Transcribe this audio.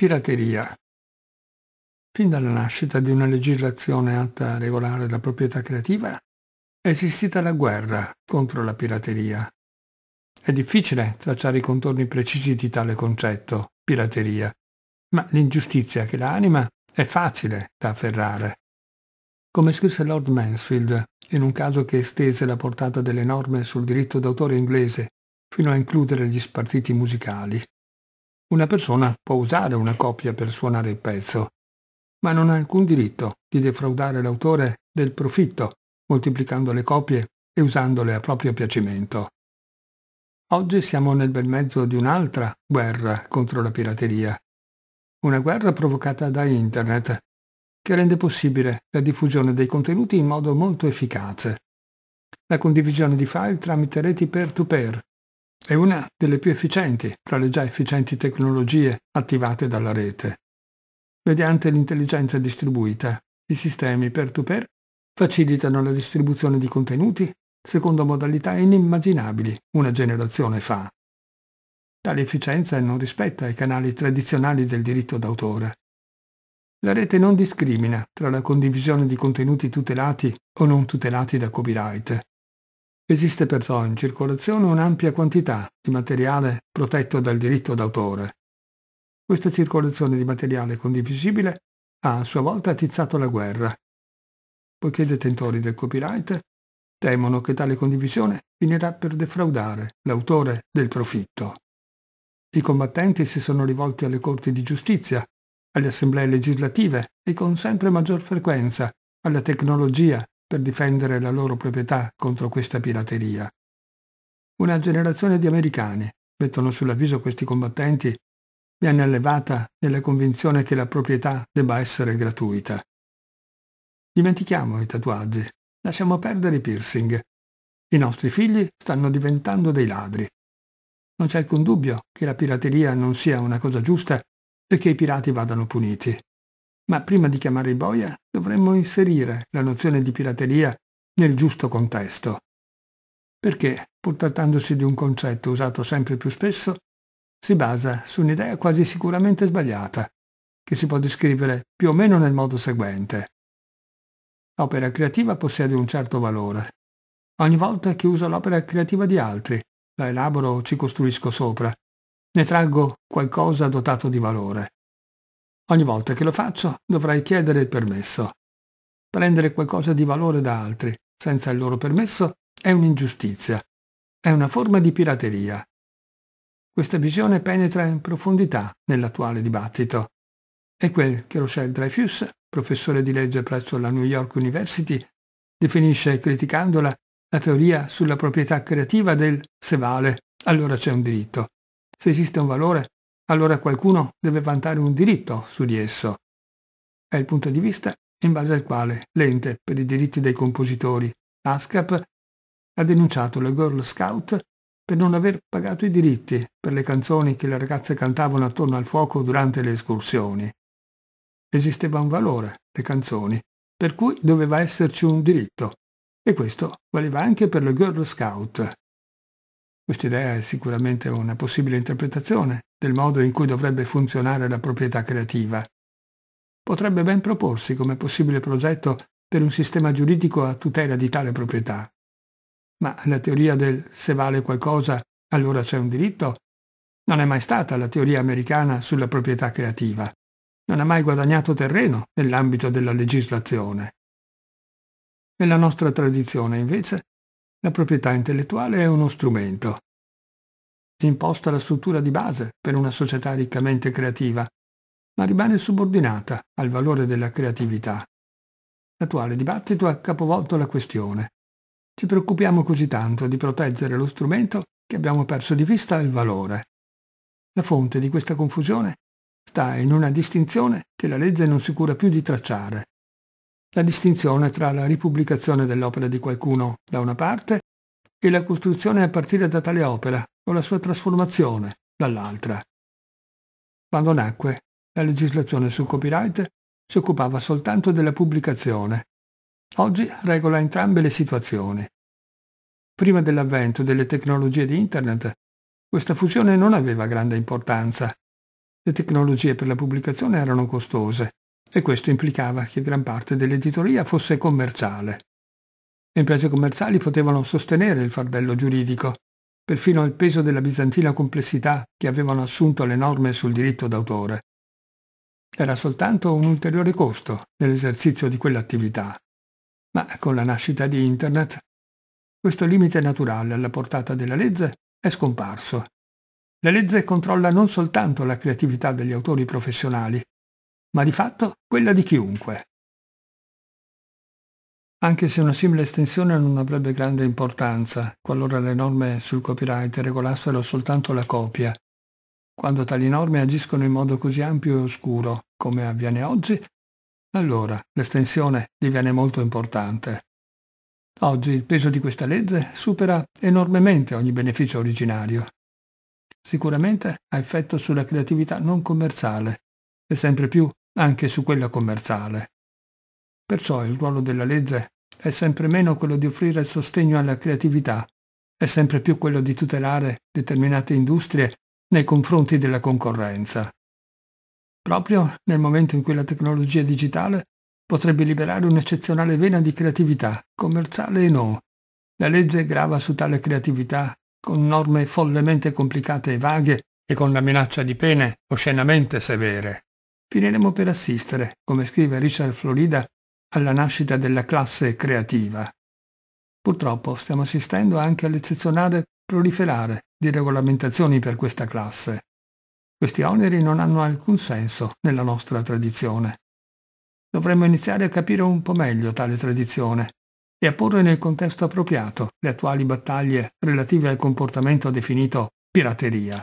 Pirateria. Fin dalla nascita di una legislazione atta a regolare la proprietà creativa, è esistita la guerra contro la pirateria. È difficile tracciare i contorni precisi di tale concetto, pirateria, ma l'ingiustizia che l'anima è facile da afferrare. Come scrisse Lord Mansfield, in un caso che estese la portata delle norme sul diritto d'autore inglese fino a includere gli spartiti musicali, una persona può usare una copia per suonare il pezzo, ma non ha alcun diritto di defraudare l'autore del profitto moltiplicando le copie e usandole a proprio piacimento. Oggi siamo nel bel mezzo di un'altra guerra contro la pirateria, una guerra provocata da Internet, che rende possibile la diffusione dei contenuti in modo molto efficace. La condivisione di file tramite reti peer-to-peer, è una delle più efficienti tra le già efficienti tecnologie attivate dalla rete. Mediante l'intelligenza distribuita, i sistemi peer-to-peer facilitano la distribuzione di contenuti secondo modalità inimmaginabili una generazione fa. Tale efficienza non rispetta i canali tradizionali del diritto d'autore. La rete non discrimina tra la condivisione di contenuti tutelati o non tutelati da copyright Esiste perciò in circolazione un'ampia quantità di materiale protetto dal diritto d'autore. Questa circolazione di materiale condivisibile ha a sua volta attizzato la guerra, poiché i detentori del copyright temono che tale condivisione finirà per defraudare l'autore del profitto. I combattenti si sono rivolti alle corti di giustizia, alle assemblee legislative e con sempre maggior frequenza alla tecnologia per difendere la loro proprietà contro questa pirateria. Una generazione di americani, mettono sull'avviso questi combattenti, viene allevata nella convinzione che la proprietà debba essere gratuita. Dimentichiamo i tatuaggi, lasciamo perdere i piercing. I nostri figli stanno diventando dei ladri. Non c'è alcun dubbio che la pirateria non sia una cosa giusta e che i pirati vadano puniti. Ma prima di chiamare i boia dovremmo inserire la nozione di pirateria nel giusto contesto. Perché, pur trattandosi di un concetto usato sempre più spesso, si basa su un'idea quasi sicuramente sbagliata, che si può descrivere più o meno nel modo seguente. L'opera creativa possiede un certo valore. Ogni volta che uso l'opera creativa di altri, la elaboro o ci costruisco sopra, ne traggo qualcosa dotato di valore. Ogni volta che lo faccio dovrai chiedere il permesso. Prendere qualcosa di valore da altri senza il loro permesso è un'ingiustizia, è una forma di pirateria. Questa visione penetra in profondità nell'attuale dibattito. È quel che Rochelle Dreyfus, professore di legge presso la New York University, definisce criticandola la teoria sulla proprietà creativa del se vale, allora c'è un diritto. Se esiste un valore, allora qualcuno deve vantare un diritto su di esso. È il punto di vista in base al quale l'ente per i diritti dei compositori, ASCAP, ha denunciato le Girl Scout per non aver pagato i diritti per le canzoni che le ragazze cantavano attorno al fuoco durante le escursioni. Esisteva un valore, le canzoni, per cui doveva esserci un diritto, e questo valeva anche per le Girl Scout, questa idea è sicuramente una possibile interpretazione del modo in cui dovrebbe funzionare la proprietà creativa. Potrebbe ben proporsi come possibile progetto per un sistema giuridico a tutela di tale proprietà. Ma la teoria del se vale qualcosa allora c'è un diritto non è mai stata la teoria americana sulla proprietà creativa. Non ha mai guadagnato terreno nell'ambito della legislazione. Nella nostra tradizione, invece, la proprietà intellettuale è uno strumento. Imposta la struttura di base per una società riccamente creativa, ma rimane subordinata al valore della creatività. L'attuale dibattito ha capovolto la questione. Ci preoccupiamo così tanto di proteggere lo strumento che abbiamo perso di vista il valore. La fonte di questa confusione sta in una distinzione che la legge non si cura più di tracciare la distinzione tra la ripubblicazione dell'opera di qualcuno da una parte e la costruzione a partire da tale opera o la sua trasformazione dall'altra. Quando nacque, la legislazione sul copyright si occupava soltanto della pubblicazione. Oggi regola entrambe le situazioni. Prima dell'avvento delle tecnologie di Internet, questa fusione non aveva grande importanza. Le tecnologie per la pubblicazione erano costose e questo implicava che gran parte dell'editoria fosse commerciale. Le imprese commerciali potevano sostenere il fardello giuridico, perfino il peso della bizantina complessità che avevano assunto le norme sul diritto d'autore. Era soltanto un ulteriore costo nell'esercizio di quell'attività. Ma con la nascita di Internet, questo limite naturale alla portata della legge è scomparso. La legge controlla non soltanto la creatività degli autori professionali, ma di fatto quella di chiunque. Anche se una simile estensione non avrebbe grande importanza, qualora le norme sul copyright regolassero soltanto la copia, quando tali norme agiscono in modo così ampio e oscuro, come avviene oggi, allora l'estensione diviene molto importante. Oggi il peso di questa legge supera enormemente ogni beneficio originario. Sicuramente ha effetto sulla creatività non commerciale, e sempre più anche su quella commerciale. Perciò il ruolo della legge è sempre meno quello di offrire sostegno alla creatività, è sempre più quello di tutelare determinate industrie nei confronti della concorrenza. Proprio nel momento in cui la tecnologia digitale potrebbe liberare un'eccezionale vena di creatività, commerciale e no, la legge grava su tale creatività con norme follemente complicate e vaghe e con la minaccia di pene oscenamente severe finiremo per assistere, come scrive Richard Florida, alla nascita della classe creativa. Purtroppo stiamo assistendo anche all'eccezionale proliferare di regolamentazioni per questa classe. Questi oneri non hanno alcun senso nella nostra tradizione. Dovremmo iniziare a capire un po' meglio tale tradizione e a porre nel contesto appropriato le attuali battaglie relative al comportamento definito pirateria.